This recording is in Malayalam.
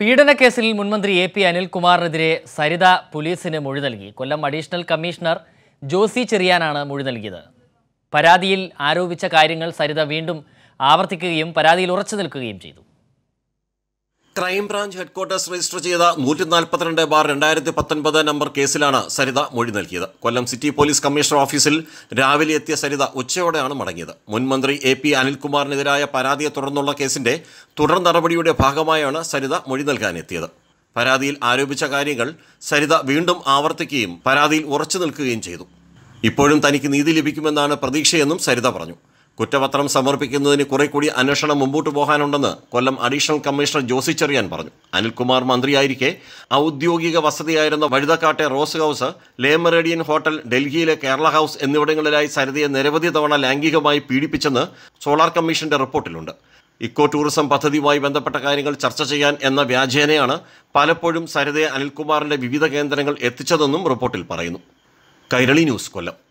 പീഡനക്കേസിൽ മുൻമന്ത്രി എ പി അനിൽകുമാറിനെതിരെ സരിത പോലീസിന് മൊഴി നൽകി കൊല്ലം അഡീഷണൽ കമ്മീഷണർ ജോസി ചെറിയാനാണ് മൊഴി നൽകിയത് പരാതിയിൽ ആരോപിച്ച കാര്യങ്ങൾ സരിത വീണ്ടും ആവർത്തിക്കുകയും പരാതിയിൽ ഉറച്ചു നിൽക്കുകയും ചെയ്തു ക്രൈംബ്രാഞ്ച് ഹെഡ്ക്വാർട്ടേഴ്സ് രജിസ്റ്റർ ചെയ്ത നൂറ്റി നാൽപ്പത്തിരണ്ട് ബാർ രണ്ടായിരത്തി പത്തൊൻപത് നമ്പർ കേസിലാണ് സരിത മൊഴി നൽകിയത് കൊല്ലം സിറ്റി പോലീസ് കമ്മീഷണർ ഓഫീസിൽ രാവിലെ എത്തിയ സരിത ഉച്ചയോടെയാണ് മടങ്ങിയത് മുൻ മന്ത്രി എ പി അനിൽകുമാറിനെതിരായ പരാതിയെ തുടർന്നുള്ള കേസിന്റെ തുടർ നടപടിയുടെ ഭാഗമായാണ് സരിത മൊഴി നൽകാനെത്തിയത് പരാതിയിൽ ആരോപിച്ച കാര്യങ്ങൾ സരിത വീണ്ടും ആവർത്തിക്കുകയും പരാതിയിൽ ഉറച്ചു നിൽക്കുകയും ചെയ്തു ഇപ്പോഴും തനിക്ക് നീതി ലഭിക്കുമെന്നാണ് പ്രതീക്ഷയെന്നും സരിത പറഞ്ഞു കുറ്റപത്രം സമർപ്പിക്കുന്നതിന് കുറെ കൂടി അന്വേഷണം മുമ്പോട്ട് പോകാനുണ്ടെന്ന് കൊല്ലം അഡീഷണൽ കമ്മീഷണർ ജോസി ചെറിയാൻ പറഞ്ഞു അനിൽകുമാർ മന്ത്രിയായിരിക്കെ ഔദ്യോഗിക വസതിയായിരുന്ന വഴുതക്കാട്ടെ റോസ് ഹൗസ് ലേമറേഡിയൻ ഹോട്ടൽ ഡൽഹിയിലെ കേരള ഹൗസ് എന്നിവിടങ്ങളിലായി സരിതയെ നിരവധി തവണ ലൈംഗികമായി പീഡിപ്പിച്ചെന്ന് സോളാർ കമ്മീഷന്റെ റിപ്പോർട്ടിലുണ്ട് ഇക്കോ ടൂറിസം പദ്ധതിയുമായി ബന്ധപ്പെട്ട കാര്യങ്ങൾ ചർച്ച ചെയ്യാൻ എന്ന വ്യാജേനയാണ് പലപ്പോഴും സരിതയെ അനിൽകുമാറിന്റെ വിവിധ കേന്ദ്രങ്ങൾ എത്തിച്ചതെന്നും റിപ്പോർട്ടിൽ പറയുന്നു കൈരളി ന്യൂസ് കൊല്ലം